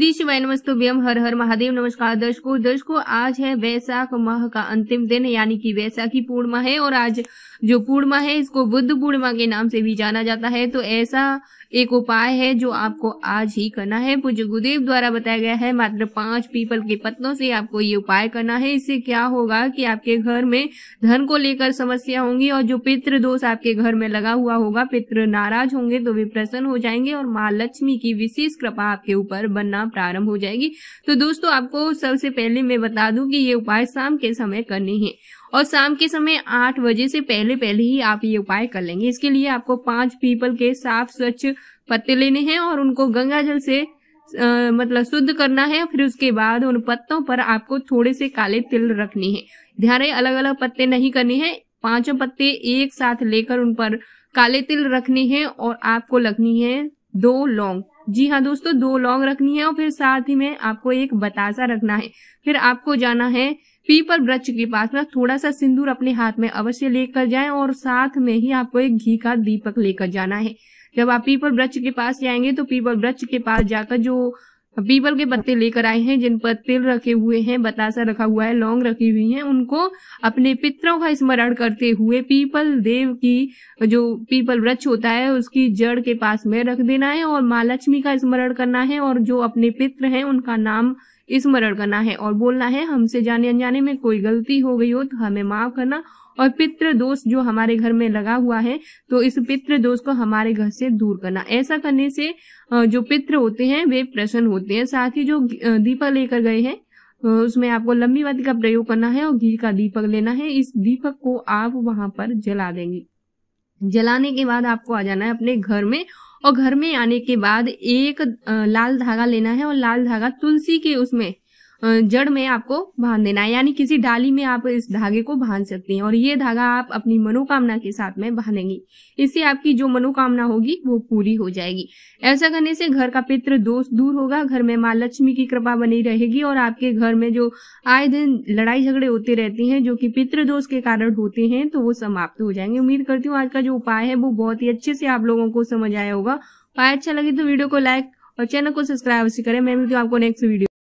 श्री शिवाय नमस्तुभ्यम हर हर महादेव नमस्कार दर्शकों दर्शकों आज है वैसाख माह का अंतिम दिन यानी कि वैसाखी पूर्णिमा है और आज जो पूर्णिमा है इसको बुद्ध पूर्णिमा के नाम से भी जाना जाता है तो ऐसा एक उपाय है जो आपको आज ही करना है पूज्य गुरुदेव द्वारा बताया गया है मात्र पांच पीपल के पत्तों से आपको ये उपाय करना है इससे क्या होगा कि आपके घर में धन को लेकर समस्या होंगी और जो पितृ दोष आपके घर में लगा हुआ होगा पितृ नाराज होंगे तो वे प्रसन्न हो जाएंगे और माँ लक्ष्मी की विशेष कृपा आपके ऊपर बनना प्रारंभ हो जाएगी तो दोस्तों आपको सबसे पहले मैं बता दूं कि ये उपाय शाम के समय करने हैं और शाम के समय आठ बजे से पहले पहले ही आप ये उपाय कर लेंगे इसके लिए आपको पांच पीपल के साफ स्वच्छ पत्ते लेने हैं और उनको गंगा जल से आ, मतलब शुद्ध करना है फिर उसके बाद उन पत्तों पर आपको थोड़े से काले तिल रखने हैं ध्यान अलग अलग पत्ते नहीं करने हैं पांचों पत्ते एक साथ लेकर उन पर काले तिल रखने हैं और आपको रखनी है दो लौंग जी हाँ दोस्तों दो लौंग रखनी है और फिर साथ ही में आपको एक बतासा रखना है फिर आपको जाना है पीपल वृक्ष के पास में थोड़ा सा सिंदूर अपने हाथ में अवश्य लेकर जाएं और साथ में ही आपको एक घी का दीपक लेकर जाना है जब आप पीपल वृक्ष के पास जाएंगे तो पीपल वृक्ष के पास जाकर जो पीपल के पत्ते लेकर आए हैं जिन पर तिल रखे हुए हैं बतासा रखा हुआ है लौंग रखी हुई है उनको अपने पितरों का स्मरण करते हुए पीपल देव की जो पीपल वृक्ष होता है उसकी जड़ के पास में रख देना है और माँ लक्ष्मी का स्मरण करना है और जो अपने पित्र हैं उनका नाम स्मरण करना है और बोलना है हमसे जाने अनजाने में कोई गलती हो गई हो तो हमें माफ करना और पित्र दोष जो हमारे घर में लगा हुआ है तो इस पित्र दोष को हमारे घर से दूर करना ऐसा करने से जो पित्र होते हैं वे प्रसन्न होते हैं साथ ही जो दीपक लेकर गए हैं उसमें आपको लंबी वादी का प्रयोग करना है और घी का दीपक लेना है इस दीपक को आप वहां पर जला देंगे जलाने के बाद आपको आ जाना है अपने घर में और घर में आने के बाद एक लाल धागा लेना है और लाल धागा तुलसी के उसमें जड़ में आपको बांध देना है यानी किसी डाली में आप इस धागे को बांध सकते हैं और ये धागा आप अपनी मनोकामना के साथ में बांधेंगे इससे आपकी जो मनोकामना होगी वो पूरी हो जाएगी ऐसा करने से घर का पित्र दोष दूर होगा घर में माँ लक्ष्मी की कृपा बनी रहेगी और आपके घर में जो आए दिन लड़ाई झगड़े होते रहते हैं जो की पितृदोष दोष के कारण होते हैं तो वो समाप्त हो जाएंगे उम्मीद करती हूँ आज का जो उपाय है वो बहुत ही अच्छे से आप लोगों को समझ आया होगा उपाय अच्छा लगे तो वीडियो को लाइक और चैनल को सब्सक्राइब करें मैं मिलती हूँ आपको नेक्स्ट वीडियो